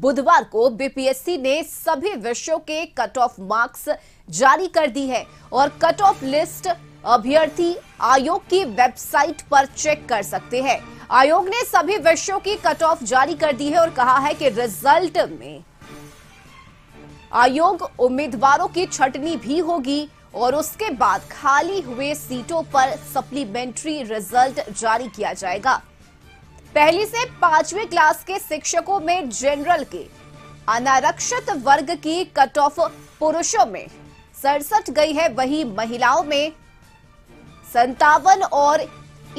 बुधवार को बीपीएससी ने सभी विषयों के कट ऑफ मार्क्स जारी कर दी है और कट ऑफ लिस्ट अभ्यर्थी आयोग की वेबसाइट पर चेक कर सकते हैं आयोग ने सभी विषयों की कट ऑफ जारी कर दी है और कहा है कि रिजल्ट में आयोग उम्मीदवारों की छटनी भी होगी और उसके बाद खाली हुए सीटों पर सप्लीमेंट्री रिजल्ट जारी किया जाएगा पहली से पांचवी क्लास के शिक्षकों में जनरल के अनारक्षित वर्ग की कट ऑफ पुरुषों में सड़सठ गई है वही महिलाओं में संतावन और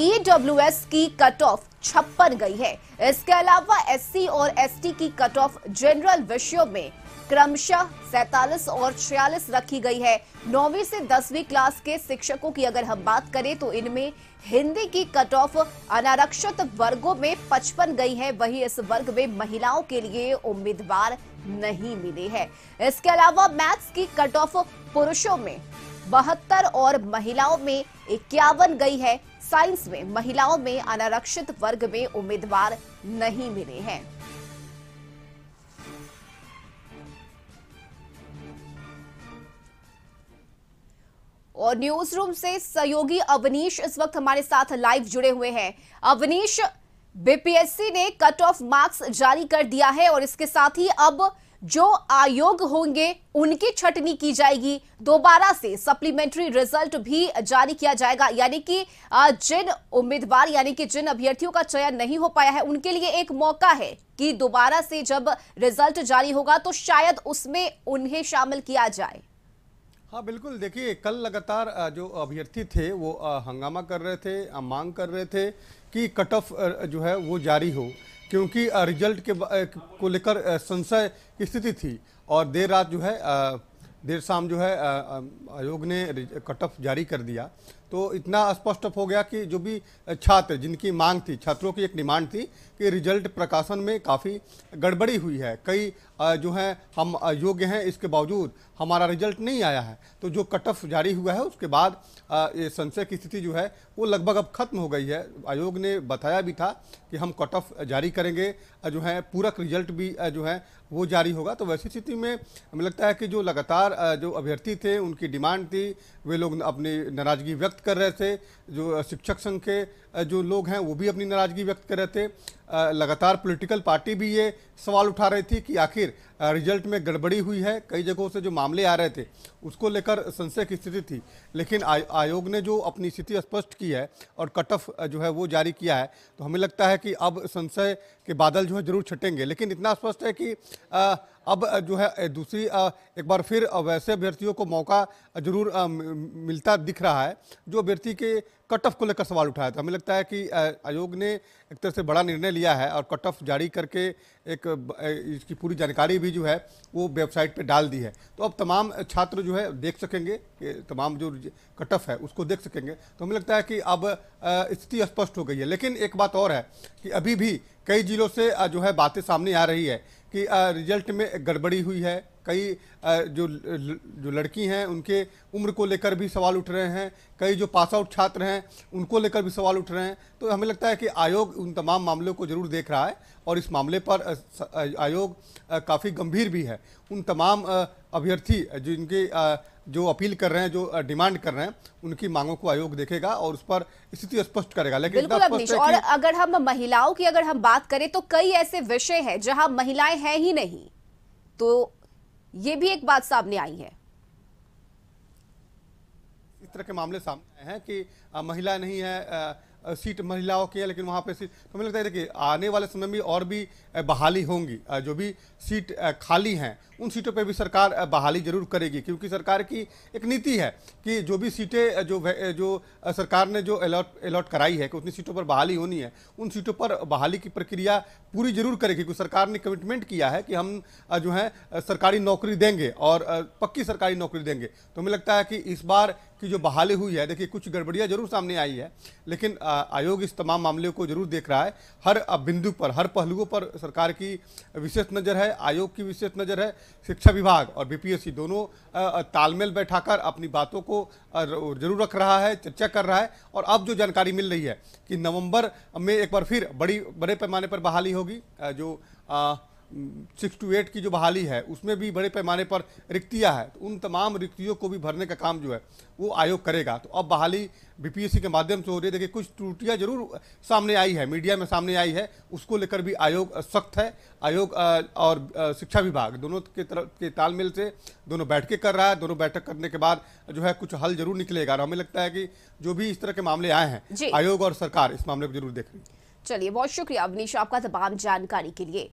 ईडब्ल्यूएस e की कट ऑफ छप्पन गई है इसके अलावा एससी और एसटी की कट ऑफ जनरल विषयों में क्रमशः सैतालीस और छियालीस रखी गई है नौवीं से दसवीं क्लास के शिक्षकों की अगर हम बात करें तो इनमें हिंदी की कट ऑफ अनारक्षित वर्गों में पचपन गई है वहीं इस वर्ग में महिलाओं के लिए उम्मीदवार नहीं मिले हैं इसके अलावा मैथ्स की कट ऑफ पुरुषों में बहत्तर और महिलाओं में इक्यावन गई है साइंस में महिलाओं में अनारक्षित वर्ग में उम्मीदवार नहीं मिले हैं और न्यूज रूम से सहयोगी अवनीश इस वक्त हमारे साथ लाइव जुड़े हुए हैं अवनीश बीपीएससी ने कट ऑफ मार्क्स जारी कर दिया है और इसके साथ ही अब जो आयोग होंगे उनकी छटनी की जाएगी दोबारा से सप्लीमेंट्री रिजल्ट भी जारी किया जाएगा यानी कि जिन उम्मीदवार यानी कि जिन अभ्यर्थियों का चयन नहीं हो पाया है उनके लिए एक मौका है कि दोबारा से जब रिजल्ट जारी होगा तो शायद उसमें उन्हें शामिल किया जाए हाँ बिल्कुल देखिए कल लगातार जो अभ्यर्थी थे वो हंगामा कर रहे थे मांग कर रहे थे कि कट ऑफ जो है वो जारी हो क्योंकि रिजल्ट के को लेकर संशय की स्थिति थी और देर रात जो है देर शाम जो है आयोग ने कट ऑफ जारी कर दिया तो इतना स्पष्ट हो गया कि जो भी छात्र जिनकी मांग थी छात्रों की एक डिमांड थी कि रिजल्ट प्रकाशन में काफ़ी गड़बड़ी हुई है कई जो है हम योग्य हैं इसके बावजूद हमारा रिजल्ट नहीं आया है तो जो कट ऑफ जारी हुआ है उसके बाद ये संशय की स्थिति जो है वो लगभग अब खत्म हो गई है आयोग ने बताया भी था कि हम कट ऑफ जारी करेंगे जो है पूरक रिजल्ट भी जो है वो जारी होगा तो वैसी स्थिति में हमें लगता है कि जो लगातार जो अभ्यर्थी थे उनकी डिमांड थी वे लोग अपनी नाराज़गी व्यक्त कर रहे थे जो शिक्षक संघ के जो लोग हैं वो भी अपनी नाराज़गी व्यक्त कर रहे थे लगातार पॉलिटिकल पार्टी भी ये सवाल उठा रही थी कि आखिर रिजल्ट में गड़बड़ी हुई है कई जगहों से जो मामले आ रहे थे उसको लेकर संशय की स्थिति थी लेकिन आयोग ने जो अपनी स्थिति स्पष्ट की है और कट ऑफ जो है वो जारी किया है तो हमें लगता है कि अब संशय के बादल जो है जरूर छटेंगे लेकिन इतना स्पष्ट है कि अब जो है दूसरी एक बार फिर वैसे अभ्यर्थियों को मौका जरूर मिलता दिख रहा है जो अभ्यर्थी के कट ऑफ को लेकर सवाल उठाया था हमें लगता है कि आयोग ने एक तरह से बड़ा निर्णय लिया है और कट ऑफ जारी करके एक इसकी पूरी जानकारी भी जो है वो वेबसाइट पे डाल दी है तो अब तमाम छात्र जो है देख सकेंगे तमाम जो कट ऑफ है उसको देख सकेंगे तो हमें लगता है कि अब स्थिति स्पष्ट हो गई है लेकिन एक बात और है कि अभी भी कई जिलों से जो है बातें सामने आ रही है कि रिजल्ट में गड़बड़ी हुई है कई जो जो लड़की हैं उनके उम्र को लेकर भी सवाल उठ रहे हैं कई जो पास आउट छात्र हैं उनको लेकर भी सवाल उठ रहे हैं तो हमें लगता है कि आयोग उन तमाम मामलों को जरूर देख रहा है और इस मामले पर आयोग काफ़ी गंभीर भी है उन तमाम अभ्यर्थी जिनके जो अपील कर रहे हैं जो डिमांड कर रहे हैं उनकी मांगों को आयोग देखेगा और उस पर स्थिति स्पष्ट करेगा लेकिन बिल्कुल और अगर हम महिलाओं की अगर हम बात करें तो कई ऐसे विषय हैं जहां महिलाएं हैं ही नहीं तो ये भी एक बात सामने आई है इस तरह के मामले सामने आए हैं कि महिला नहीं है सीट महिलाओं की है लेकिन वहाँ पे सीट तो मुझे लगता है देखिए आने वाले समय में और भी बहाली होंगी जो भी सीट खाली हैं उन सीटों पे भी सरकार बहाली जरूर करेगी क्योंकि सरकार की एक नीति है कि जो भी सीटें जो जो सरकार ने जो अलॉट अलॉट कराई है कि उतनी सीटों पर बहाली होनी है उन सीटों पर बहाली की प्रक्रिया पूरी जरूर करेगी क्योंकि सरकार ने कमिटमेंट किया है कि हम जो है सरकारी नौकरी देंगे और पक्की सरकारी नौकरी देंगे तो हमें लगता है कि इस बार की जो बहाली हुई है देखिए कुछ गड़बड़ियाँ जरूर सामने आई है लेकिन आयोग इस तमाम मामले को जरूर देख रहा है हर बिंदु पर हर पहलुओं पर सरकार की विशेष नज़र है आयोग की विशेष नज़र है शिक्षा विभाग और बीपीएससी दोनों तालमेल बैठाकर अपनी बातों को जरूर रख रहा है चर्चा कर रहा है और अब जो जानकारी मिल रही है कि नवम्बर में एक बार फिर बड़ी बड़े पैमाने पर बहाली होगी जो सिक्स टू एट की जो बहाली है उसमें भी बड़े पैमाने पर रिक्तियाँ हैं तो उन तमाम रिक्तियों को भी भरने का काम जो है वो आयोग करेगा तो अब बहाली बीपीएससी के माध्यम से हो रही है देखिए कुछ त्रुटियाँ जरूर सामने आई है मीडिया में सामने आई है उसको लेकर भी आयोग सख्त है आयोग और शिक्षा विभाग दोनों के तरफ के तालमेल से दोनों बैठकें कर रहा है दोनों बैठक करने के बाद जो है कुछ हल जरूर निकलेगा और हमें लगता है कि जो भी इस तरह के मामले आए हैं आयोग और सरकार इस मामले को जरूर देख रही है चलिए बहुत शुक्रिया अवनीश आपका तमाम जानकारी के लिए